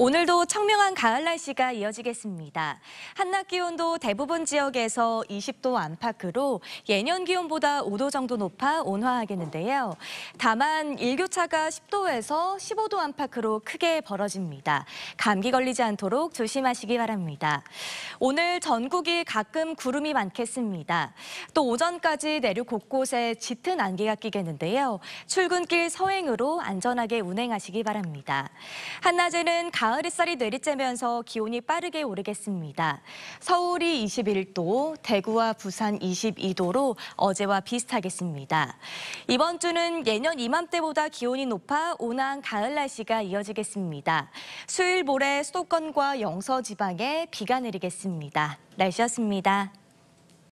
오늘도 청명한 가을 날씨가 이어지겠습니다. 한낮 기온도 대부분 지역에서 20도 안팎으로 예년 기온보다 5도 정도 높아 온화하겠는데요. 다만 일교차가 10도에서 15도 안팎으로 크게 벌어집니다. 감기 걸리지 않도록 조심하시기 바랍니다. 오늘 전국이 가끔 구름이 많겠습니다. 또 오전까지 내륙 곳곳에 짙은 안개가 끼겠는데요. 출근길 서행으로 안전하게 운행하시기 바랍니다. 한낮에는 가 가을 햇살이 내리쬐면서 기온이 빠르게 오르겠습니다. 서울이 21도, 대구와 부산 22도로 어제와 비슷하겠습니다. 이번 주는 예년 이맘때보다 기온이 높아 온화한 가을 날씨가 이어지겠습니다. 수일 모레 수도권과 영서 지방에 비가 내리겠습니다. 날씨였습니다.